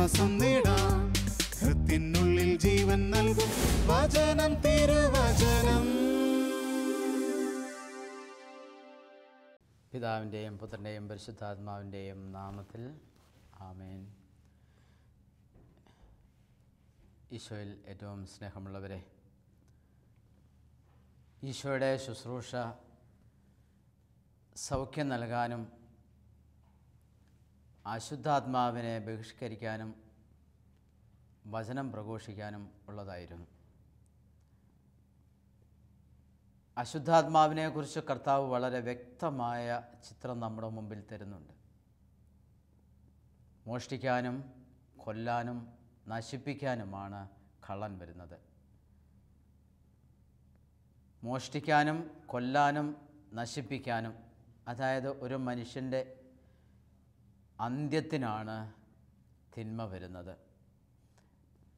ആശ്വാസം നേടാം ഹൃത്തിനുള്ളിൽ ജീവൻ നൽകും വചനം തിരുവചനം പിതാവിൻ്റെയും പുത്രൻ്റെയും പരിശുദ്ധാത്മാവിൻ്റെയും നാമത്തിൽ ആമേൻ ഈശോയിൽ ഏറ്റവും സ്നേഹമുള്ളവരെ ഈശോയുടെ ശുശ്രൂഷ സൗഖ്യം നൽകാനും അശുദ്ധാത്മാവിനെ ബഹിഷ്കരിക്കാനും വചനം പ്രഘോഷിക്കാനും ഉള്ളതായിരുന്നു അശുദ്ധാത്മാവിനെക്കുറിച്ച് കർത്താവ് വളരെ വ്യക്തമായ ചിത്രം നമ്മുടെ മുമ്പിൽ തരുന്നുണ്ട് മോഷ്ടിക്കാനും കൊല്ലാനും നശിപ്പിക്കാനുമാണ് കള്ളൻ വരുന്നത് മോഷ്ടിക്കാനും കൊല്ലാനും നശിപ്പിക്കാനും അതായത് ഒരു മനുഷ്യൻ്റെ അന്ത്യത്തിനാണ് തിന്മ വരുന്നത്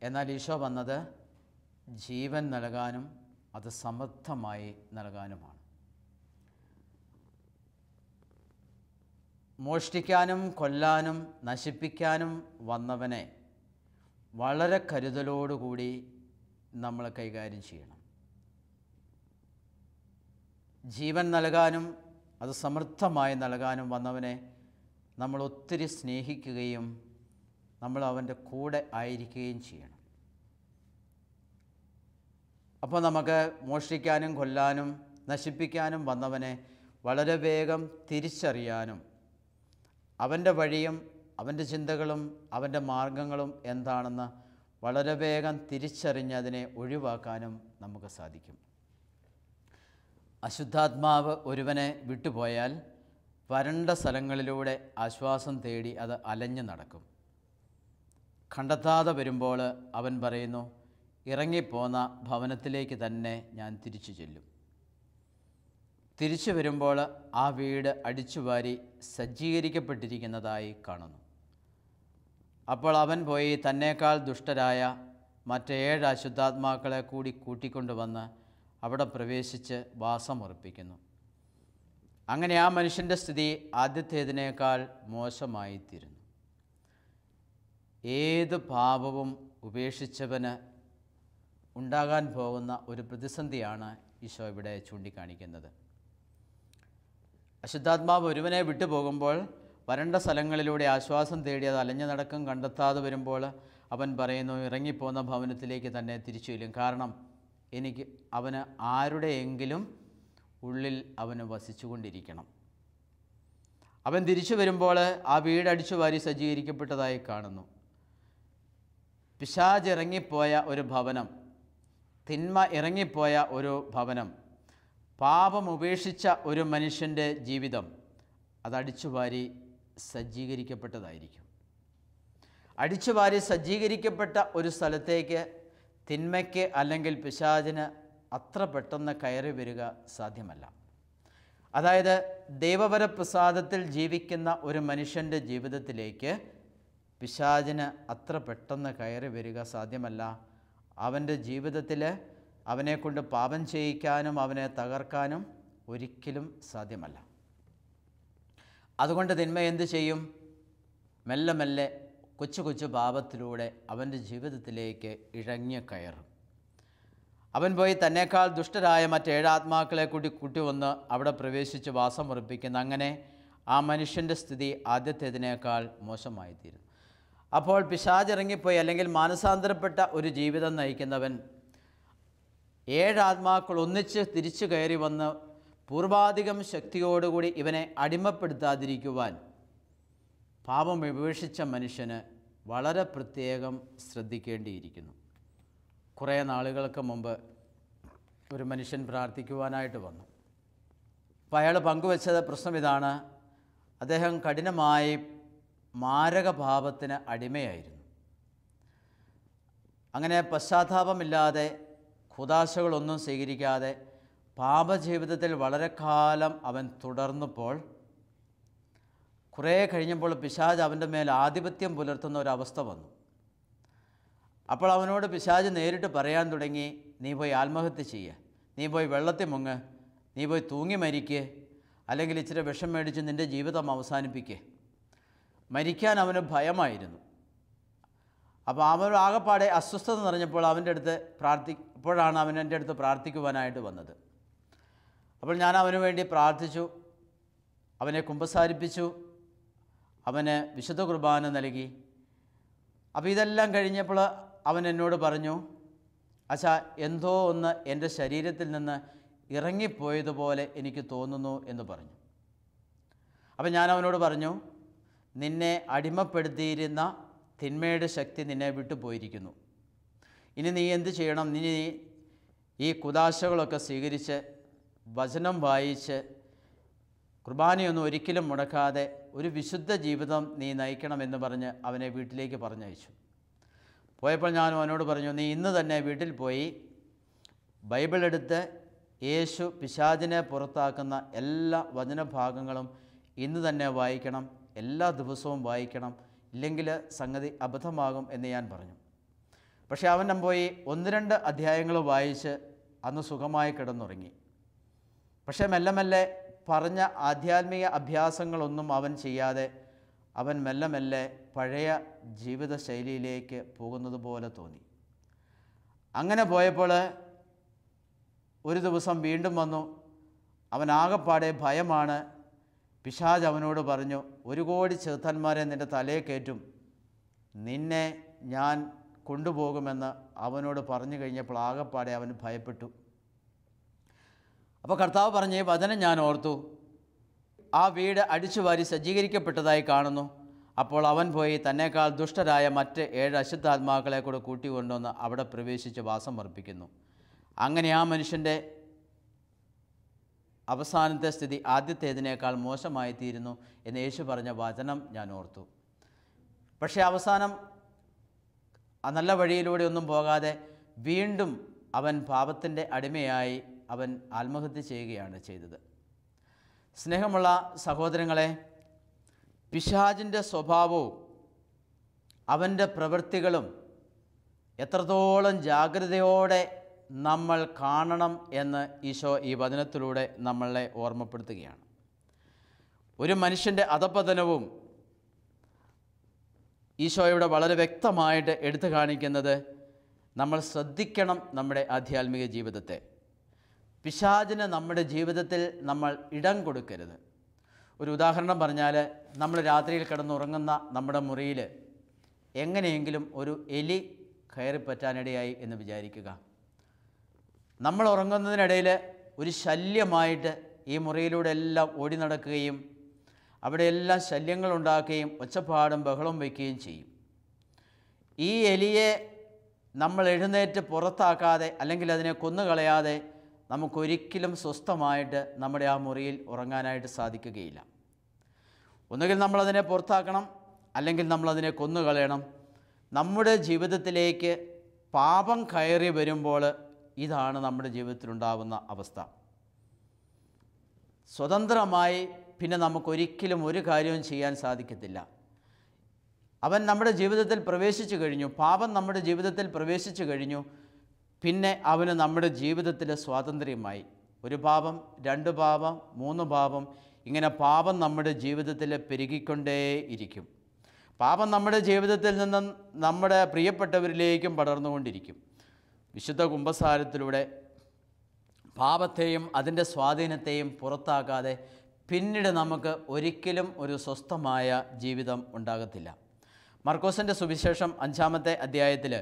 എന്നാൽ ഈശോ വന്നത് ജീവൻ നൽകാനും അത് സമർത്ഥമായി നൽകാനുമാണ് മോഷ്ടിക്കാനും കൊല്ലാനും നശിപ്പിക്കാനും വന്നവനെ വളരെ കരുതലോടുകൂടി നമ്മൾ കൈകാര്യം ചെയ്യണം ജീവൻ നൽകാനും അത് സമൃദ്ധമായി നൽകാനും വന്നവനെ നമ്മൾ ഒത്തിരി സ്നേഹിക്കുകയും നമ്മൾ അവൻ്റെ കൂടെ ആയിരിക്കുകയും ചെയ്യണം അപ്പോൾ നമുക്ക് മോഷ്ടിക്കാനും കൊല്ലാനും നശിപ്പിക്കാനും വന്നവനെ വളരെ വേഗം തിരിച്ചറിയാനും അവൻ്റെ വഴിയും അവൻ്റെ ചിന്തകളും അവൻ്റെ മാർഗങ്ങളും എന്താണെന്ന് വളരെ വേഗം തിരിച്ചറിഞ്ഞ് അതിനെ ഒഴിവാക്കാനും നമുക്ക് സാധിക്കും അശുദ്ധാത്മാവ് ഒരുവനെ വിട്ടുപോയാൽ വരണ്ട സ്ഥലങ്ങളിലൂടെ ആശ്വാസം തേടി അത് അലഞ്ഞു നടക്കും കണ്ടെത്താതെ വരുമ്പോൾ അവൻ പറയുന്നു ഇറങ്ങിപ്പോന്ന ഭവനത്തിലേക്ക് തന്നെ ഞാൻ തിരിച്ചു ചെല്ലും തിരിച്ചു വരുമ്പോൾ ആ വീട് അടിച്ചുവാരി സജ്ജീകരിക്കപ്പെട്ടിരിക്കുന്നതായി കാണുന്നു അപ്പോൾ അവൻ പോയി തന്നേക്കാൾ ദുഷ്ടരായ മറ്റേഴ് അശുദ്ധാത്മാക്കളെ കൂടി കൂട്ടിക്കൊണ്ടുവന്ന് അവിടെ പ്രവേശിച്ച് വാസമുറപ്പിക്കുന്നു അങ്ങനെ ആ മനുഷ്യൻ്റെ സ്ഥിതി ആദ്യത്തേതിനേക്കാൾ മോശമായിത്തീരുന്നു ഏത് പാപവും ഉപേക്ഷിച്ചവന് ഉണ്ടാകാൻ പോകുന്ന ഒരു പ്രതിസന്ധിയാണ് ഈശോ ഇവിടെ ചൂണ്ടിക്കാണിക്കുന്നത് അശുദ്ധാത്മാവ് ഒരുവനെ വിട്ടുപോകുമ്പോൾ വരണ്ട സ്ഥലങ്ങളിലൂടെ ആശ്വാസം അത് അലഞ്ഞ നടക്കം കണ്ടെത്താതെ വരുമ്പോൾ അവൻ പറയുന്നു ഇറങ്ങിപ്പോകുന്ന ഭവനത്തിലേക്ക് തന്നെ തിരിച്ചു കാരണം എനിക്ക് അവന് ആരുടെയെങ്കിലും ഉള്ളിൽ അവന് വസിച്ചുകൊണ്ടിരിക്കണം അവൻ തിരിച്ചു വരുമ്പോൾ ആ വീട് വാരി സജ്ജീകരിക്കപ്പെട്ടതായി കാണുന്നു പിശാചിറങ്ങിപ്പോയ ഒരു ഭവനം തിന്മ ഇറങ്ങിപ്പോയ ഒരു ഭവനം പാപം ഉപേക്ഷിച്ച ഒരു മനുഷ്യൻ്റെ ജീവിതം വാരി സജ്ജീകരിക്കപ്പെട്ടതായിരിക്കും വാരി സജ്ജീകരിക്കപ്പെട്ട ഒരു സ്ഥലത്തേക്ക് തിന്മയ്ക്ക് അല്ലെങ്കിൽ പിശാചിന് അത്ര പെട്ടെന്ന് കയറി വരിക സാധ്യമല്ല അതായത് ദൈവപരപ്രസാദത്തിൽ ജീവിക്കുന്ന ഒരു മനുഷ്യൻ്റെ ജീവിതത്തിലേക്ക് പിശാചിന് അത്ര പെട്ടെന്ന് കയറി വരിക സാധ്യമല്ല അവൻ്റെ ജീവിതത്തിൽ അവനെക്കൊണ്ട് പാപം ചെയ്യിക്കാനും അവനെ തകർക്കാനും ഒരിക്കലും സാധ്യമല്ല അതുകൊണ്ട് തിന്മ എന്ത് ചെയ്യും മെല്ലെ മെല്ലെ കൊച്ചു കൊച്ചു പാപത്തിലൂടെ അവൻ്റെ ജീവിതത്തിലേക്ക് ഇഴഞ്ഞു കയറും അവൻ പോയി തന്നെക്കാൾ ദുഷ്ടരായ മറ്റേഴാത്മാക്കളെ കൂടി കൂട്ടിവന്ന് അവിടെ പ്രവേശിച്ച് വാസം ഉറപ്പിക്കുന്നു അങ്ങനെ ആ മനുഷ്യൻ്റെ സ്ഥിതി ആദ്യത്തേതിനേക്കാൾ മോശമായിത്തീരുന്നു അപ്പോൾ പിശാചിറങ്ങിപ്പോയി അല്ലെങ്കിൽ മാനസാന്തരപ്പെട്ട ഒരു ജീവിതം നയിക്കുന്നവൻ ഏഴാത്മാക്കൾ ഒന്നിച്ച് തിരിച്ചു കയറി വന്ന് പൂർവാധികം ശക്തിയോടുകൂടി ഇവനെ അടിമപ്പെടുത്താതിരിക്കുവാൻ പാപം വിപേക്ഷിച്ച മനുഷ്യന് വളരെ പ്രത്യേകം ശ്രദ്ധിക്കേണ്ടിയിരിക്കുന്നു കുറേ നാളുകൾക്ക് മുമ്പ് ഒരു മനുഷ്യൻ പ്രാർത്ഥിക്കുവാനായിട്ട് വന്നു അപ്പോൾ അയാൾ പങ്കുവച്ചത് പ്രശ്നം ഇതാണ് അദ്ദേഹം കഠിനമായി മാരകഭാവത്തിന് അടിമയായിരുന്നു അങ്ങനെ പശ്ചാത്താപമില്ലാതെ ഖുദാശകളൊന്നും സ്വീകരിക്കാതെ പാപജീവിതത്തിൽ വളരെ കാലം അവൻ തുടർന്നപ്പോൾ കുറേ കഴിഞ്ഞപ്പോൾ പിശാജ് അവൻ്റെ മേൽ ആധിപത്യം പുലർത്തുന്ന ഒരവസ്ഥ വന്നു അപ്പോൾ അവനോട് പിശാജ് നേരിട്ട് പറയാൻ തുടങ്ങി നീ പോയി ആത്മഹത്യ ചെയ്യുക നീ പോയി വെള്ളത്തിൽ മുങ്ങ് നീ പോയി തൂങ്ങി മരിക്കുക അല്ലെങ്കിൽ ഇച്ചിരി വിഷം മേടിച്ച് നിൻ്റെ ജീവിതം അവസാനിപ്പിക്കുക മരിക്കാൻ അവന് ഭയമായിരുന്നു അപ്പോൾ അവൻ ആകെപ്പാടെ അസ്വസ്ഥത നിറഞ്ഞപ്പോൾ അവൻ്റെ അടുത്ത് പ്രാർത്ഥി അപ്പോഴാണ് അവൻ എൻ്റെ അടുത്ത് പ്രാർത്ഥിക്കുവാനായിട്ട് വന്നത് അപ്പോൾ ഞാൻ അവന് വേണ്ടി പ്രാർത്ഥിച്ചു അവനെ കുമ്പസാരിപ്പിച്ചു അവന് വിശുദ്ധ കുർബാന നൽകി അപ്പോൾ ഇതെല്ലാം കഴിഞ്ഞപ്പോൾ അവൻ എന്നോട് പറഞ്ഞു അച്ഛ എന്തോ ഒന്ന് എൻ്റെ ശരീരത്തിൽ നിന്ന് ഇറങ്ങിപ്പോയതുപോലെ എനിക്ക് തോന്നുന്നു എന്ന് പറഞ്ഞു അപ്പം ഞാൻ അവനോട് പറഞ്ഞു നിന്നെ അടിമപ്പെടുത്തിയിരുന്ന തിന്മയുടെ ശക്തി നിന്നെ വിട്ടുപോയിരിക്കുന്നു ഇനി നീ എന്ത് ചെയ്യണം നീ ഈ കുദാശകളൊക്കെ സ്വീകരിച്ച് വചനം വായിച്ച് കുർബാനയൊന്നും ഒരിക്കലും മുടക്കാതെ ഒരു വിശുദ്ധ ജീവിതം നീ നയിക്കണമെന്ന് പറഞ്ഞ് അവനെ വീട്ടിലേക്ക് പറഞ്ഞയച്ചു പോയപ്പോൾ ഞാൻ അവനോട് പറഞ്ഞു നീ ഇന്ന് തന്നെ വീട്ടിൽ പോയി ബൈബിൾ എടുത്ത് യേശു പിശാചിനെ പുറത്താക്കുന്ന എല്ലാ വചനഭാഗങ്ങളും ഇന്ന് തന്നെ വായിക്കണം എല്ലാ ദിവസവും വായിക്കണം ഇല്ലെങ്കിൽ സംഗതി അബദ്ധമാകും എന്ന് ഞാൻ പറഞ്ഞു പക്ഷേ അവൻ പോയി ഒന്ന് രണ്ട് അധ്യായങ്ങൾ വായിച്ച് അന്ന് സുഖമായി കിടന്നുറങ്ങി പക്ഷേ മെല്ലെ മെല്ലെ പറഞ്ഞ ആധ്യാത്മിക അഭ്യാസങ്ങളൊന്നും അവൻ ചെയ്യാതെ അവൻ മെല്ലെ മെല്ലെ പഴയ ജീവിതശൈലിയിലേക്ക് പോകുന്നത് പോലെ തോന്നി അങ്ങനെ പോയപ്പോൾ ഒരു ദിവസം വീണ്ടും വന്നു അവനാകെപ്പാടെ ഭയമാണ് പിശാജ് അവനോട് പറഞ്ഞു ഒരു കോടി ചെറുത്തന്മാരെ നിൻ്റെ തലയെ കയറ്റും നിന്നെ ഞാൻ കൊണ്ടുപോകുമെന്ന് അവനോട് പറഞ്ഞു കഴിഞ്ഞപ്പോൾ ആകെപ്പാടെ അവൻ ഭയപ്പെട്ടു അപ്പോൾ കർത്താവ് പറഞ്ഞ് വചനം ഞാൻ ഓർത്തു ആ വീട് അടിച്ചുവാരി സജ്ജീകരിക്കപ്പെട്ടതായി കാണുന്നു അപ്പോൾ അവൻ പോയി തന്നേക്കാൾ ദുഷ്ടരായ മറ്റ് ഏഴ് അശുദ്ധാത്മാക്കളെ കൂടെ കൂട്ടിക്കൊണ്ടുവന്ന് അവിടെ പ്രവേശിച്ച് അർപ്പിക്കുന്നു അങ്ങനെ ആ മനുഷ്യൻ്റെ അവസാനത്തെ സ്ഥിതി ആദ്യത്തേതിനേക്കാൾ മോശമായി തീരുന്നു എന്ന് യേശു പറഞ്ഞ വചനം ഞാൻ ഓർത്തു പക്ഷേ അവസാനം ആ നല്ല വഴിയിലൂടെ ഒന്നും പോകാതെ വീണ്ടും അവൻ പാപത്തിൻ്റെ അടിമയായി അവൻ ആത്മഹത്യ ചെയ്യുകയാണ് ചെയ്തത് സ്നേഹമുള്ള സഹോദരങ്ങളെ പിശാജിൻ്റെ സ്വഭാവവും അവൻ്റെ പ്രവൃത്തികളും എത്രത്തോളം ജാഗ്രതയോടെ നമ്മൾ കാണണം എന്ന് ഈശോ ഈ വചനത്തിലൂടെ നമ്മളെ ഓർമ്മപ്പെടുത്തുകയാണ് ഒരു മനുഷ്യൻ്റെ അധപതനവും ഈശോ ഇവിടെ വളരെ വ്യക്തമായിട്ട് എടുത്തു കാണിക്കുന്നത് നമ്മൾ ശ്രദ്ധിക്കണം നമ്മുടെ ആധ്യാത്മിക ജീവിതത്തെ പിശാചിന് നമ്മുടെ ജീവിതത്തിൽ നമ്മൾ ഇടം കൊടുക്കരുത് ഒരു ഉദാഹരണം പറഞ്ഞാൽ നമ്മൾ രാത്രിയിൽ കിടന്നുറങ്ങുന്ന നമ്മുടെ മുറിയിൽ എങ്ങനെയെങ്കിലും ഒരു എലി കയറിപ്പറ്റാനിടയായി എന്ന് വിചാരിക്കുക നമ്മൾ ഉറങ്ങുന്നതിനിടയിൽ ഒരു ശല്യമായിട്ട് ഈ മുറിയിലൂടെ എല്ലാം ഓടി നടക്കുകയും അവിടെയെല്ലാം ശല്യങ്ങളുണ്ടാക്കുകയും ഒച്ചപ്പാടും ബഹളവും വയ്ക്കുകയും ചെയ്യും ഈ എലിയെ നമ്മൾ എഴുന്നേറ്റ് പുറത്താക്കാതെ അല്ലെങ്കിൽ അതിനെ കൊന്നുകളയാതെ നമുക്കൊരിക്കലും സ്വസ്ഥമായിട്ട് നമ്മുടെ ആ മുറിയിൽ ഉറങ്ങാനായിട്ട് സാധിക്കുകയില്ല ഒന്നുകിൽ നമ്മളതിനെ പുറത്താക്കണം അല്ലെങ്കിൽ നമ്മളതിനെ കൊന്നുകളയണം നമ്മുടെ ജീവിതത്തിലേക്ക് പാപം കയറി വരുമ്പോൾ ഇതാണ് നമ്മുടെ ജീവിതത്തിലുണ്ടാവുന്ന അവസ്ഥ സ്വതന്ത്രമായി പിന്നെ നമുക്കൊരിക്കലും ഒരു കാര്യവും ചെയ്യാൻ സാധിക്കത്തില്ല അവൻ നമ്മുടെ ജീവിതത്തിൽ പ്രവേശിച്ചു കഴിഞ്ഞു പാപം നമ്മുടെ ജീവിതത്തിൽ പ്രവേശിച്ചു കഴിഞ്ഞു പിന്നെ അവന് നമ്മുടെ ജീവിതത്തിലെ സ്വാതന്ത്ര്യമായി ഒരു പാപം രണ്ട് പാപം മൂന്ന് പാപം ഇങ്ങനെ പാപം നമ്മുടെ ജീവിതത്തിൽ പെരുകിക്കൊണ്ടേയിരിക്കും പാപം നമ്മുടെ ജീവിതത്തിൽ നിന്നും നമ്മുടെ പ്രിയപ്പെട്ടവരിലേക്കും പടർന്നുകൊണ്ടിരിക്കും വിശുദ്ധ കുംഭസാരത്തിലൂടെ പാപത്തെയും അതിൻ്റെ സ്വാധീനത്തെയും പുറത്താക്കാതെ പിന്നീട് നമുക്ക് ഒരിക്കലും ഒരു സ്വസ്ഥമായ ജീവിതം ഉണ്ടാകത്തില്ല മർക്കോസിൻ്റെ സുവിശേഷം അഞ്ചാമത്തെ അധ്യായത്തിൽ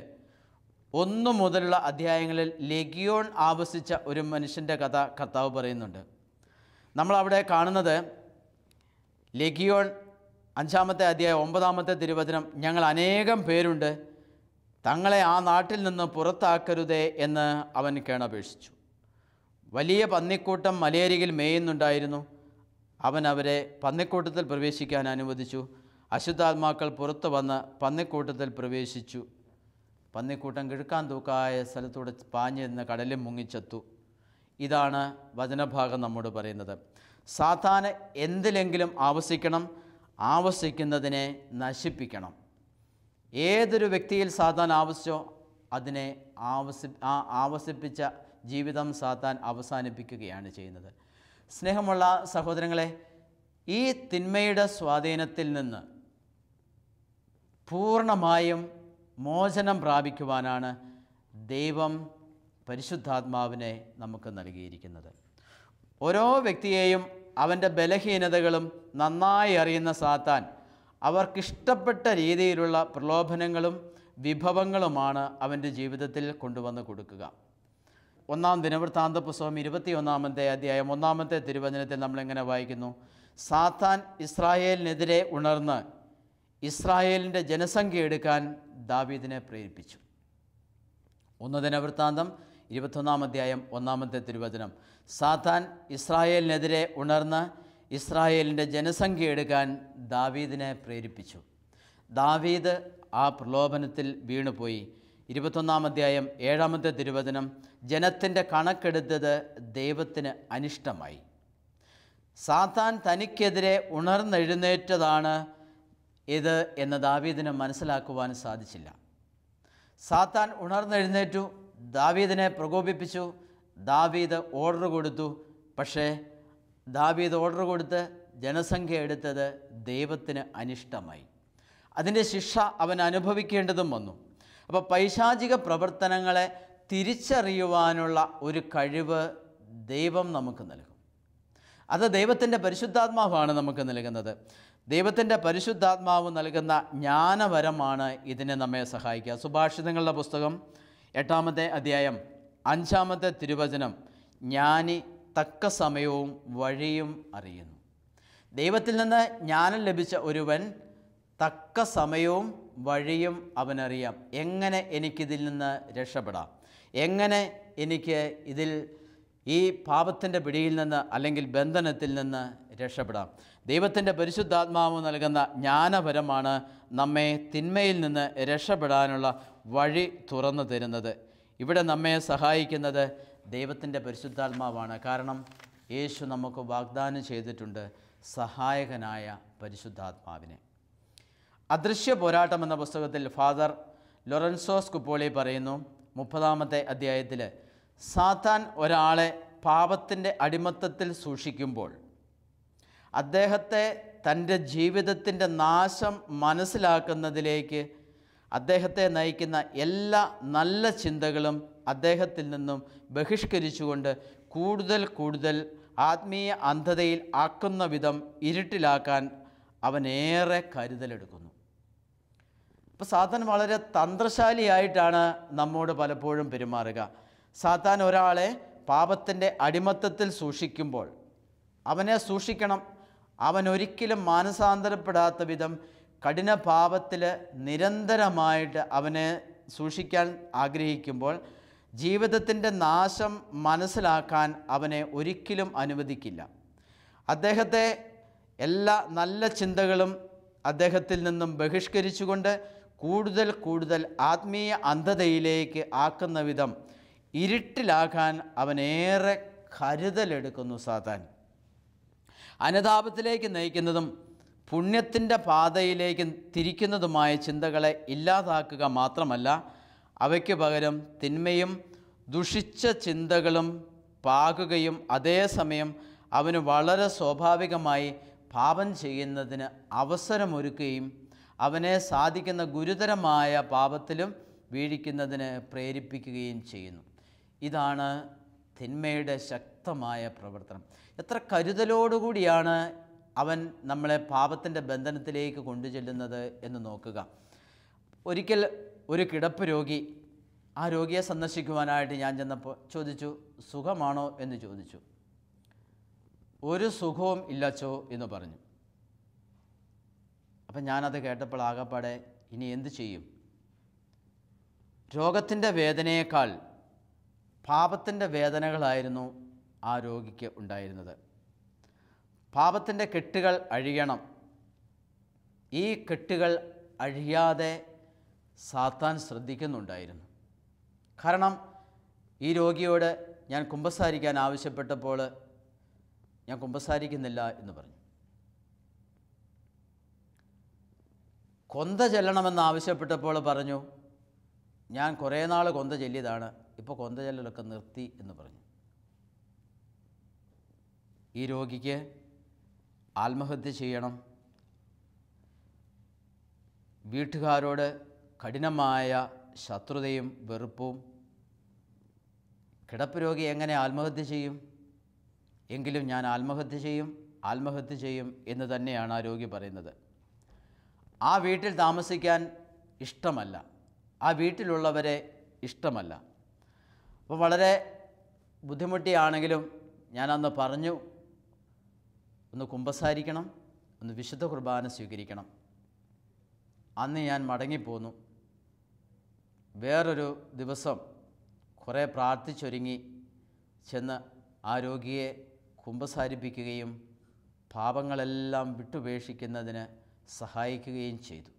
ഒന്നു മുതലുള്ള അധ്യായങ്ങളിൽ ലെഗിയോൺ ആവസിച്ച ഒരു മനുഷ്യൻ്റെ കഥ കർത്താവ് പറയുന്നുണ്ട് നമ്മളവിടെ കാണുന്നത് ലെഗിയോൺ അഞ്ചാമത്തെ അധ്യായം ഒമ്പതാമത്തെ തിരുവചനം ഞങ്ങൾ അനേകം പേരുണ്ട് തങ്ങളെ ആ നാട്ടിൽ നിന്ന് പുറത്താക്കരുതേ എന്ന് അവൻ കേണപേക്ഷിച്ചു വലിയ പന്നിക്കൂട്ടം മലയരികിൽ മേയുന്നുണ്ടായിരുന്നു അവൻ അവരെ പന്നിക്കൂട്ടത്തിൽ പ്രവേശിക്കാൻ അനുവദിച്ചു അശുദ്ധാത്മാക്കൾ പുറത്തു വന്ന് പന്നിക്കൂട്ടത്തിൽ പ്രവേശിച്ചു പന്നിക്കൂട്ടം തൂക്കായ സ്ഥലത്തൂടെ പാഞ്ഞു നിന്ന് കടലിൽ മുങ്ങിച്ചെത്തു ഇതാണ് വചനഭാഗം നമ്മോട് പറയുന്നത് സാധാരണ എന്തിലെങ്കിലും ആവസിക്കണം ആവസിക്കുന്നതിനെ നശിപ്പിക്കണം ഏതൊരു വ്യക്തിയിൽ സാത്താൻ ആവശ്യമോ അതിനെ ആവസി ആ ആവസിപ്പിച്ച ജീവിതം സാത്താൻ അവസാനിപ്പിക്കുകയാണ് ചെയ്യുന്നത് സ്നേഹമുള്ള സഹോദരങ്ങളെ ഈ തിന്മയുടെ സ്വാധീനത്തിൽ നിന്ന് പൂർണ്ണമായും മോചനം പ്രാപിക്കുവാനാണ് ദൈവം പരിശുദ്ധാത്മാവിനെ നമുക്ക് നൽകിയിരിക്കുന്നത് ഓരോ വ്യക്തിയെയും അവൻ്റെ ബലഹീനതകളും നന്നായി അറിയുന്ന സാത്താൻ അവർക്കിഷ്ടപ്പെട്ട രീതിയിലുള്ള പ്രലോഭനങ്ങളും വിഭവങ്ങളുമാണ് അവൻ്റെ ജീവിതത്തിൽ കൊണ്ടുവന്ന് കൊടുക്കുക ഒന്നാം ദിനവൃത്താന്ത പുസ്തകം ഇരുപത്തിയൊന്നാമത്തെ അധ്യായം ഒന്നാമത്തെ തിരുവചനത്തിൽ നമ്മളിങ്ങനെ വായിക്കുന്നു സാത്താൻ ഇസ്രായേലിനെതിരെ ഉണർന്ന് ഇസ്രായേലിൻ്റെ ജനസംഖ്യ എടുക്കാൻ ദാവീദിനെ പ്രേരിപ്പിച്ചു ഒന്നുദിന വൃത്താന്തം ഇരുപത്തൊന്നാം അധ്യായം ഒന്നാമത്തെ തിരുവചനം സാത്താൻ ഇസ്രായേലിനെതിരെ ഉണർന്ന് ഇസ്രായേലിൻ്റെ ജനസംഖ്യ എടുക്കാൻ ദാവീദിനെ പ്രേരിപ്പിച്ചു ദാവീദ് ആ പ്രലോഭനത്തിൽ വീണുപോയി ഇരുപത്തൊന്നാം അധ്യായം ഏഴാമത്തെ തിരുവചനം ജനത്തിൻ്റെ കണക്കെടുത്തത് ദൈവത്തിന് അനിഷ്ടമായി സാത്താൻ തനിക്കെതിരെ ഉണർന്നെഴുന്നേറ്റതാണ് ഇത് എന്ന് ദാവീദിന് മനസ്സിലാക്കുവാൻ സാധിച്ചില്ല സാത്താൻ ഉണർന്നെഴുന്നേറ്റു ദാവീദിനെ പ്രകോപിപ്പിച്ചു ദാവീദ് ഓർഡർ കൊടുത്തു പക്ഷേ ദാവീദ് ഓർഡർ കൊടുത്ത് ജനസംഖ്യ എടുത്തത് ദൈവത്തിന് അനിഷ്ടമായി അതിൻ്റെ ശിക്ഷ അവൻ അനുഭവിക്കേണ്ടതും വന്നു അപ്പോൾ പൈശാചിക പ്രവർത്തനങ്ങളെ തിരിച്ചറിയുവാനുള്ള ഒരു കഴിവ് ദൈവം നമുക്ക് നൽകും അത് ദൈവത്തിൻ്റെ പരിശുദ്ധാത്മാവാണ് നമുക്ക് നൽകുന്നത് ദൈവത്തിൻ്റെ പരിശുദ്ധാത്മാവ് നൽകുന്ന ജ്ഞാനവരമാണ് ഇതിനെ നമ്മെ സഹായിക്കുക സുഭാഷിതങ്ങളുടെ പുസ്തകം എട്ടാമത്തെ അധ്യായം അഞ്ചാമത്തെ തിരുവചനം ജ്ഞാനി തക്ക സമയവും വഴിയും അറിയുന്നു ദൈവത്തിൽ നിന്ന് ജ്ഞാനം ലഭിച്ച ഒരുവൻ തക്ക സമയവും വഴിയും അവനറിയാം എങ്ങനെ എനിക്കിതിൽ നിന്ന് രക്ഷപ്പെടാം എങ്ങനെ എനിക്ക് ഇതിൽ ഈ പാപത്തിൻ്റെ പിടിയിൽ നിന്ന് അല്ലെങ്കിൽ ബന്ധനത്തിൽ നിന്ന് രക്ഷപ്പെടാം ദൈവത്തിൻ്റെ പരിശുദ്ധാത്മാവ് നൽകുന്ന ജ്ഞാനപരമാണ് നമ്മെ തിന്മയിൽ നിന്ന് രക്ഷപ്പെടാനുള്ള വഴി തുറന്നു തരുന്നത് ഇവിടെ നമ്മെ സഹായിക്കുന്നത് ദൈവത്തിൻ്റെ പരിശുദ്ധാത്മാവാണ് കാരണം യേശു നമുക്ക് വാഗ്ദാനം ചെയ്തിട്ടുണ്ട് സഹായകനായ പരിശുദ്ധാത്മാവിനെ അദൃശ്യ പോരാട്ടം എന്ന പുസ്തകത്തിൽ ഫാദർ ലൊറൻസോസ് കുപ്പോളി പറയുന്നു മുപ്പതാമത്തെ അധ്യായത്തിൽ സാത്താൻ ഒരാളെ പാപത്തിൻ്റെ അടിമത്തത്തിൽ സൂക്ഷിക്കുമ്പോൾ അദ്ദേഹത്തെ തൻ്റെ ജീവിതത്തിൻ്റെ നാശം മനസ്സിലാക്കുന്നതിലേക്ക് അദ്ദേഹത്തെ നയിക്കുന്ന എല്ലാ നല്ല ചിന്തകളും അദ്ദേഹത്തിൽ നിന്നും ബഹിഷ്കരിച്ചുകൊണ്ട് കൂടുതൽ കൂടുതൽ ആത്മീയ അന്ധതയിൽ ആക്കുന്ന വിധം ഇരുട്ടിലാക്കാൻ അവനേറെ കരുതലെടുക്കുന്നു അപ്പോൾ സാത്താൻ വളരെ തന്ത്രശാലിയായിട്ടാണ് നമ്മോട് പലപ്പോഴും പെരുമാറുക സാത്താൻ ഒരാളെ പാപത്തിൻ്റെ അടിമത്തത്തിൽ സൂക്ഷിക്കുമ്പോൾ അവനെ സൂക്ഷിക്കണം അവൻ ഒരിക്കലും മാനസാന്തരപ്പെടാത്ത വിധം പാപത്തിൽ നിരന്തരമായിട്ട് അവനെ സൂക്ഷിക്കാൻ ആഗ്രഹിക്കുമ്പോൾ ജീവിതത്തിൻ്റെ നാശം മനസ്സിലാക്കാൻ അവനെ ഒരിക്കലും അനുവദിക്കില്ല അദ്ദേഹത്തെ എല്ലാ നല്ല ചിന്തകളും അദ്ദേഹത്തിൽ നിന്നും ബഹിഷ്കരിച്ചുകൊണ്ട് കൂടുതൽ കൂടുതൽ ആത്മീയ അന്ധതയിലേക്ക് ആക്കുന്ന വിധം ഇരുട്ടിലാക്കാൻ അവനേറെ കരുതലെടുക്കുന്നു സാത്താൻ അനുതാപത്തിലേക്ക് നയിക്കുന്നതും പുണ്യത്തിൻ്റെ പാതയിലേക്ക് തിരിക്കുന്നതുമായ ചിന്തകളെ ഇല്ലാതാക്കുക മാത്രമല്ല അവയ്ക്ക് പകരം തിന്മയും ദുഷിച്ച ചിന്തകളും പാകുകയും അതേസമയം അവന് വളരെ സ്വാഭാവികമായി പാപം ചെയ്യുന്നതിന് അവസരമൊരുക്കുകയും അവനെ സാധിക്കുന്ന ഗുരുതരമായ പാപത്തിലും വീഴിക്കുന്നതിന് പ്രേരിപ്പിക്കുകയും ചെയ്യുന്നു ഇതാണ് തിന്മയുടെ ശക്തമായ പ്രവർത്തനം എത്ര കരുതലോടുകൂടിയാണ് അവൻ നമ്മളെ പാപത്തിൻ്റെ ബന്ധനത്തിലേക്ക് കൊണ്ടുചെല്ലുന്നത് എന്ന് നോക്കുക ഒരിക്കൽ ഒരു കിടപ്പ് രോഗി ആ രോഗിയെ സന്ദർശിക്കുവാനായിട്ട് ഞാൻ ചെന്നപ്പോൾ ചോദിച്ചു സുഖമാണോ എന്ന് ചോദിച്ചു ഒരു സുഖവും ഇല്ലച്ചോ എന്ന് പറഞ്ഞു അപ്പം ഞാനത് കേട്ടപ്പോൾ ആകപ്പാടെ ഇനി എന്തു ചെയ്യും രോഗത്തിൻ്റെ വേദനയേക്കാൾ പാപത്തിൻ്റെ വേദനകളായിരുന്നു ആ രോഗിക്ക് ഉണ്ടായിരുന്നത് പാപത്തിൻ്റെ കെട്ടുകൾ അഴിയണം ഈ കെട്ടുകൾ അഴിയാതെ സാത്താൻ ശ്രദ്ധിക്കുന്നുണ്ടായിരുന്നു കാരണം ഈ രോഗിയോട് ഞാൻ കുമ്പസാരിക്കാൻ ആവശ്യപ്പെട്ടപ്പോൾ ഞാൻ കുമ്പസാരിക്കുന്നില്ല എന്ന് പറഞ്ഞു കൊന്ത ചെല്ലണമെന്ന് ആവശ്യപ്പെട്ടപ്പോൾ പറഞ്ഞു ഞാൻ കുറേ നാൾ കൊന്ത ചെല്ലിയതാണ് ഇപ്പോൾ കൊന്ത ചെല്ലലൊക്കെ നിർത്തി എന്ന് പറഞ്ഞു ഈ രോഗിക്ക് ആത്മഹത്യ ചെയ്യണം വീട്ടുകാരോട് കഠിനമായ ശത്രുതയും വെറുപ്പും കിടപ്പ് രോഗി എങ്ങനെ ആത്മഹത്യ ചെയ്യും എങ്കിലും ഞാൻ ആത്മഹത്യ ചെയ്യും ആത്മഹത്യ ചെയ്യും എന്ന് തന്നെയാണ് ആ രോഗി പറയുന്നത് ആ വീട്ടിൽ താമസിക്കാൻ ഇഷ്ടമല്ല ആ വീട്ടിലുള്ളവരെ ഇഷ്ടമല്ല അപ്പോൾ വളരെ ബുദ്ധിമുട്ടിയാണെങ്കിലും ഞാനന്ന് പറഞ്ഞു ഒന്ന് കുമ്പസാരിക്കണം ഒന്ന് വിശുദ്ധ കുർബാന സ്വീകരിക്കണം അന്ന് ഞാൻ മടങ്ങിപ്പോന്നു വേറൊരു ദിവസം കുറേ പ്രാർത്ഥിച്ചൊരുങ്ങി ചെന്ന് ആ രോഗിയെ കുമ്പസാരിപ്പിക്കുകയും പാപങ്ങളെല്ലാം വിട്ടുപേക്ഷിക്കുന്നതിന് സഹായിക്കുകയും ചെയ്തു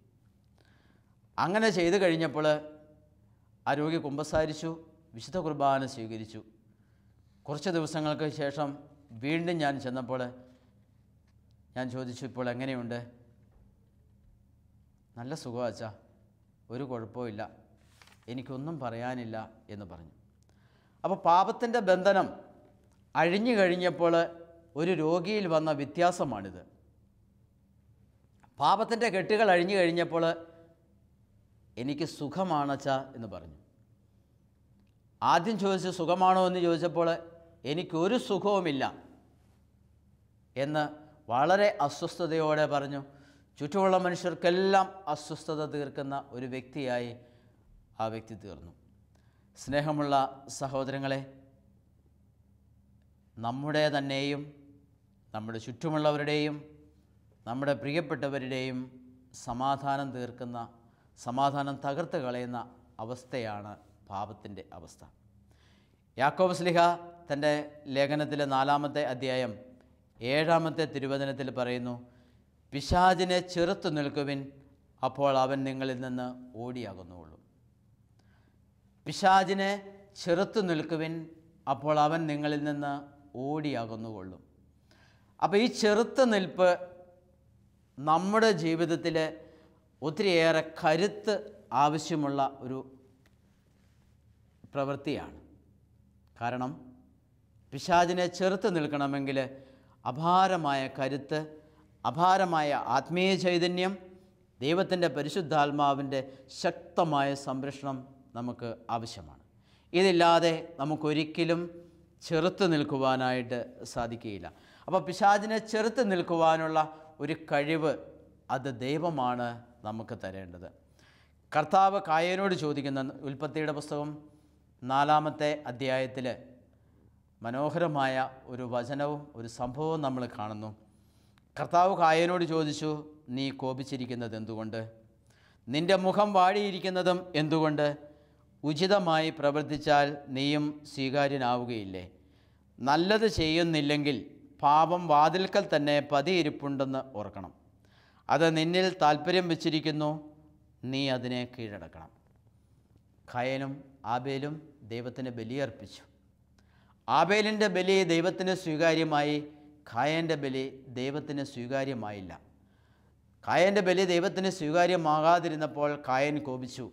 അങ്ങനെ ചെയ്തു കഴിഞ്ഞപ്പോൾ ആ രോഗി കുമ്പസാരിച്ചു വിശുദ്ധ കുർബാന സ്വീകരിച്ചു കുറച്ച് ദിവസങ്ങൾക്ക് ശേഷം വീണ്ടും ഞാൻ ചെന്നപ്പോൾ ഞാൻ ചോദിച്ചു ഇപ്പോൾ എങ്ങനെയുണ്ട് നല്ല സുഖമാച്ച ഒരു കുഴപ്പമില്ല എനിക്കൊന്നും പറയാനില്ല എന്ന് പറഞ്ഞു അപ്പോൾ പാപത്തിൻ്റെ ബന്ധനം അഴിഞ്ഞു കഴിഞ്ഞപ്പോൾ ഒരു രോഗിയിൽ വന്ന വ്യത്യാസമാണിത് പാപത്തിൻ്റെ കെട്ടുകൾ അഴിഞ്ഞു കഴിഞ്ഞപ്പോൾ എനിക്ക് സുഖമാണച്ച എന്ന് പറഞ്ഞു ആദ്യം ചോദിച്ച് സുഖമാണോ എന്ന് ചോദിച്ചപ്പോൾ എനിക്കൊരു സുഖവുമില്ല എന്ന് വളരെ അസ്വസ്ഥതയോടെ പറഞ്ഞു ചുറ്റുമുള്ള മനുഷ്യർക്കെല്ലാം അസ്വസ്ഥത തീർക്കുന്ന ഒരു വ്യക്തിയായി ആ വ്യക്തി തീർന്നു സ്നേഹമുള്ള സഹോദരങ്ങളെ നമ്മുടെ തന്നെയും നമ്മുടെ ചുറ്റുമുള്ളവരുടെയും നമ്മുടെ പ്രിയപ്പെട്ടവരുടെയും സമാധാനം തീർക്കുന്ന സമാധാനം തകർത്ത് കളയുന്ന അവസ്ഥയാണ് പാപത്തിൻ്റെ അവസ്ഥ യാക്കോബ് സ്ലിഹ തൻ്റെ ലേഖനത്തിലെ നാലാമത്തെ അധ്യായം ഏഴാമത്തെ തിരുവചനത്തിൽ പറയുന്നു പിശാചിനെ ചെറുത്തു നിൽക്കുവിൻ അപ്പോൾ അവൻ നിങ്ങളിൽ നിന്ന് ഓടിയാകുന്നുള്ളൂ പിശാചിനെ ചെറുത്തു നിൽക്കുവിൻ അപ്പോൾ അവൻ നിങ്ങളിൽ നിന്ന് ഓടിയാകുന്നുകൊള്ളും അപ്പോൾ ഈ ചെറുത്ത് നിൽപ്പ് നമ്മുടെ ജീവിതത്തിൽ ഒത്തിരിയേറെ കരുത്ത് ആവശ്യമുള്ള ഒരു പ്രവൃത്തിയാണ് കാരണം പിശാചിനെ ചെറുത്ത് നിൽക്കണമെങ്കിൽ അപാരമായ കരുത്ത് അപാരമായ ആത്മീയ ചൈതന്യം ദൈവത്തിൻ്റെ പരിശുദ്ധാത്മാവിൻ്റെ ശക്തമായ സംരക്ഷണം നമുക്ക് ആവശ്യമാണ് ഇതില്ലാതെ നമുക്കൊരിക്കലും ചെറുത്ത് നിൽക്കുവാനായിട്ട് സാധിക്കുകയില്ല അപ്പോൾ പിശാചിനെ ചെറുത്ത് നിൽക്കുവാനുള്ള ഒരു കഴിവ് അത് ദൈവമാണ് നമുക്ക് തരേണ്ടത് കർത്താവ് കായനോട് ചോദിക്കുന്ന ഉൽപ്പത്തിയുടെ പുസ്തകം നാലാമത്തെ അധ്യായത്തിൽ മനോഹരമായ ഒരു വചനവും ഒരു സംഭവവും നമ്മൾ കാണുന്നു കർത്താവ് കായനോട് ചോദിച്ചു നീ കോപിച്ചിരിക്കുന്നത് എന്തുകൊണ്ട് നിന്റെ മുഖം വാടിയിരിക്കുന്നതും എന്തുകൊണ്ട് ഉചിതമായി പ്രവർത്തിച്ചാൽ നീയും സ്വീകാര്യനാവുകയില്ലേ നല്ലത് ചെയ്യുന്നില്ലെങ്കിൽ പാപം വാതിൽക്കൽ തന്നെ പതിയിരിപ്പുണ്ടെന്ന് ഓർക്കണം അത് നിന്നിൽ താല്പര്യം വെച്ചിരിക്കുന്നു നീ അതിനെ കീഴടക്കണം കയനും ആബേലും ദൈവത്തിന് ബലിയർപ്പിച്ചു ആബേലിൻ്റെ ബലി ദൈവത്തിന് സ്വീകാര്യമായി കായൻ്റെ ബലി ദൈവത്തിന് സ്വീകാര്യമായില്ല കായൻ്റെ ബലി ദൈവത്തിന് സ്വീകാര്യമാകാതിരുന്നപ്പോൾ കായൻ കോപിച്ചു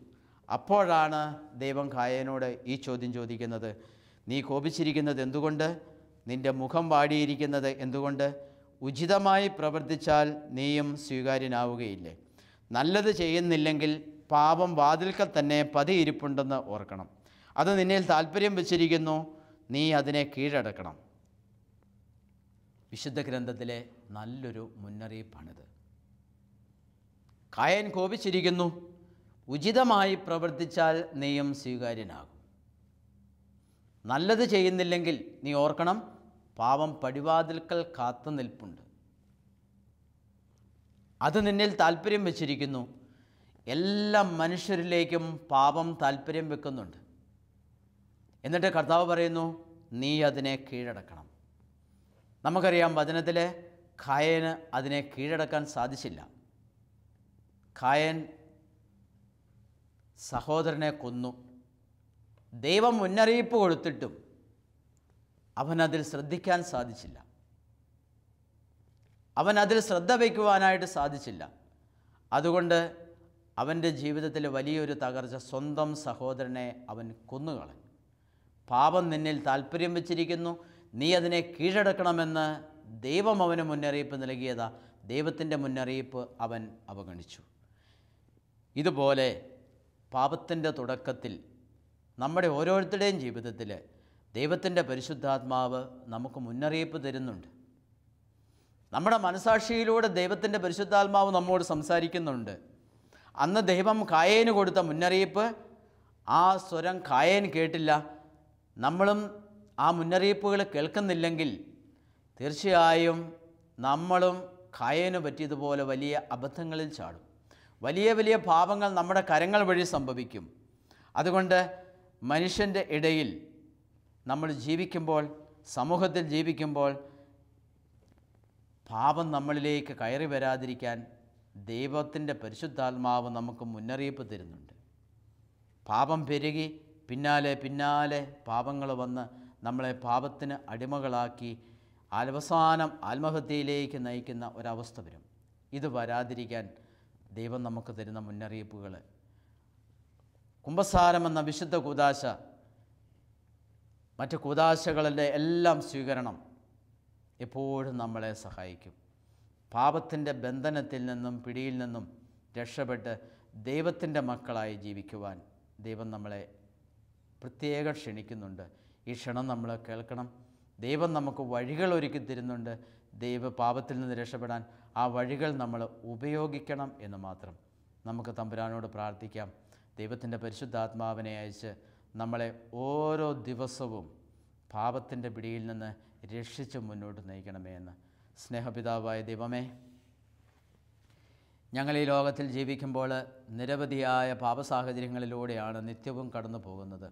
അപ്പോഴാണ് ദൈവം കായനോട് ഈ ചോദ്യം ചോദിക്കുന്നത് നീ കോപിച്ചിരിക്കുന്നത് എന്തുകൊണ്ട് നിൻ്റെ മുഖം വാടിയിരിക്കുന്നത് എന്തുകൊണ്ട് ഉചിതമായി പ്രവർത്തിച്ചാൽ നീയും സ്വീകാര്യനാവുകയില്ലേ നല്ലത് ചെയ്യുന്നില്ലെങ്കിൽ പാപം വാതിൽക്കൽ തന്നെ പതിയിരിപ്പുണ്ടെന്ന് ഓർക്കണം അത് നിന്നിൽ താല്പര്യം വെച്ചിരിക്കുന്നു നീ അതിനെ കീഴടക്കണം വിശുദ്ധ ഗ്രന്ഥത്തിലെ നല്ലൊരു മുന്നറിയിപ്പാണിത് കായൻ കോപിച്ചിരിക്കുന്നു ഉചിതമായി പ്രവർത്തിച്ചാൽ നീയും സ്വീകാര്യനാകും നല്ലത് ചെയ്യുന്നില്ലെങ്കിൽ നീ ഓർക്കണം പാവം പടിവാതിൽക്കൽ കാത്തു നിൽപ്പുണ്ട് അത് നിന്നിൽ താല്പര്യം വെച്ചിരിക്കുന്നു എല്ലാ മനുഷ്യരിലേക്കും പാപം താല്പര്യം വെക്കുന്നുണ്ട് എന്നിട്ട് കർത്താവ് പറയുന്നു നീ അതിനെ കീഴടക്കണം നമുക്കറിയാം വചനത്തിൽ കായന് അതിനെ കീഴടക്കാൻ സാധിച്ചില്ല ഖായൻ സഹോദരനെ കൊന്നു ദൈവം മുന്നറിയിപ്പ് കൊടുത്തിട്ടും അവനതിൽ ശ്രദ്ധിക്കാൻ സാധിച്ചില്ല അവൻ അതിൽ ശ്രദ്ധ വയ്ക്കുവാനായിട്ട് സാധിച്ചില്ല അതുകൊണ്ട് അവൻ്റെ ജീവിതത്തിൽ വലിയൊരു തകർച്ച സ്വന്തം സഹോദരനെ അവൻ കൊന്നുകളഞ്ഞു പാപം നിന്നിൽ താല്പര്യം വെച്ചിരിക്കുന്നു നീ അതിനെ കീഴടക്കണമെന്ന് ദൈവം അവന് മുന്നറിയിപ്പ് നൽകിയതാ ദൈവത്തിൻ്റെ മുന്നറിയിപ്പ് അവൻ അവഗണിച്ചു ഇതുപോലെ പാപത്തിൻ്റെ തുടക്കത്തിൽ നമ്മുടെ ഓരോരുത്തരുടെയും ജീവിതത്തിൽ ദൈവത്തിൻ്റെ പരിശുദ്ധാത്മാവ് നമുക്ക് മുന്നറിയിപ്പ് തരുന്നുണ്ട് നമ്മുടെ മനസാക്ഷിയിലൂടെ ദൈവത്തിൻ്റെ പരിശുദ്ധാത്മാവ് നമ്മോട് സംസാരിക്കുന്നുണ്ട് അന്ന് ദൈവം കായേന് കൊടുത്ത മുന്നറിയിപ്പ് ആ സ്വരം കായേൻ കേട്ടില്ല നമ്മളും ആ മുന്നറിയിപ്പുകൾ കേൾക്കുന്നില്ലെങ്കിൽ തീർച്ചയായും നമ്മളും കായന് പറ്റിയതുപോലെ വലിയ അബദ്ധങ്ങളിൽ ചാടും വലിയ വലിയ പാപങ്ങൾ നമ്മുടെ കരങ്ങൾ വഴി സംഭവിക്കും അതുകൊണ്ട് മനുഷ്യൻ്റെ ഇടയിൽ നമ്മൾ ജീവിക്കുമ്പോൾ സമൂഹത്തിൽ ജീവിക്കുമ്പോൾ പാപം നമ്മളിലേക്ക് കയറി വരാതിരിക്കാൻ ദൈവത്തിൻ്റെ പരിശുദ്ധാത്മാവ് നമുക്ക് മുന്നറിയിപ്പ് തരുന്നുണ്ട് പാപം പെരുകി പിന്നാലെ പിന്നാലെ പാപങ്ങൾ വന്ന് നമ്മളെ പാപത്തിന് അടിമകളാക്കി അവസാനം ആത്മഹത്യയിലേക്ക് നയിക്കുന്ന ഒരവസ്ഥ വരും ഇത് വരാതിരിക്കാൻ ദൈവം നമുക്ക് തരുന്ന മുന്നറിയിപ്പുകൾ കുംഭസാരം എന്ന വിശുദ്ധ കൂതാശ മറ്റ് കൂതാശകളുടെ എല്ലാം സ്വീകരണം എപ്പോഴും നമ്മളെ സഹായിക്കും പാപത്തിൻ്റെ ബന്ധനത്തിൽ നിന്നും പിടിയിൽ നിന്നും രക്ഷപ്പെട്ട് ദൈവത്തിൻ്റെ മക്കളായി ജീവിക്കുവാൻ ദൈവം നമ്മളെ പ്രത്യേകം ക്ഷണിക്കുന്നുണ്ട് ഈ ക്ഷണം നമ്മൾ കേൾക്കണം ദൈവം നമുക്ക് വഴികൾ ഒരുക്കി തരുന്നുണ്ട് ദൈവ പാപത്തിൽ നിന്ന് രക്ഷപ്പെടാൻ ആ വഴികൾ നമ്മൾ ഉപയോഗിക്കണം എന്ന് മാത്രം നമുക്ക് തമ്പുരാനോട് പ്രാർത്ഥിക്കാം ദൈവത്തിൻ്റെ പരിശുദ്ധാത്മാവിനെ അയച്ച് നമ്മളെ ഓരോ ദിവസവും പാപത്തിൻ്റെ പിടിയിൽ നിന്ന് രക്ഷിച്ച് മുന്നോട്ട് നയിക്കണമേ എന്ന് സ്നേഹപിതാവായ ദൈവമേ ഞങ്ങൾ ഈ ലോകത്തിൽ ജീവിക്കുമ്പോൾ നിരവധിയായ പാപസാഹചര്യങ്ങളിലൂടെയാണ് നിത്യവും കടന്നു പോകുന്നത്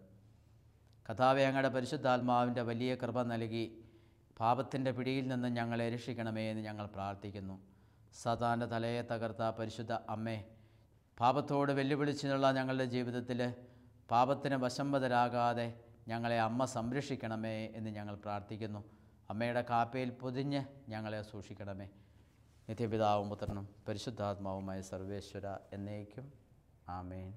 കഥാവെ അങ്ങയുടെ പരിശുദ്ധാത്മാവിൻ്റെ വലിയ കൃപ നൽകി പാപത്തിൻ്റെ പിടിയിൽ നിന്ന് ഞങ്ങളെ രക്ഷിക്കണമേ എന്ന് ഞങ്ങൾ പ്രാർത്ഥിക്കുന്നു സദാൻ്റെ തലയെ തകർത്ത പരിശുദ്ധ അമ്മേ പാപത്തോട് നിന്നുള്ള ഞങ്ങളുടെ ജീവിതത്തിൽ പാപത്തിന് വശംവതരാകാതെ ഞങ്ങളെ അമ്മ സംരക്ഷിക്കണമേ എന്ന് ഞങ്ങൾ പ്രാർത്ഥിക്കുന്നു അമ്മയുടെ കാപ്പയിൽ പൊതിഞ്ഞ് ഞങ്ങളെ സൂക്ഷിക്കണമേ നിത്യപിതാവും പുത്രനും പരിശുദ്ധാത്മാവുമായ സർവേശ്വര എന്നേക്കും ആമേൻ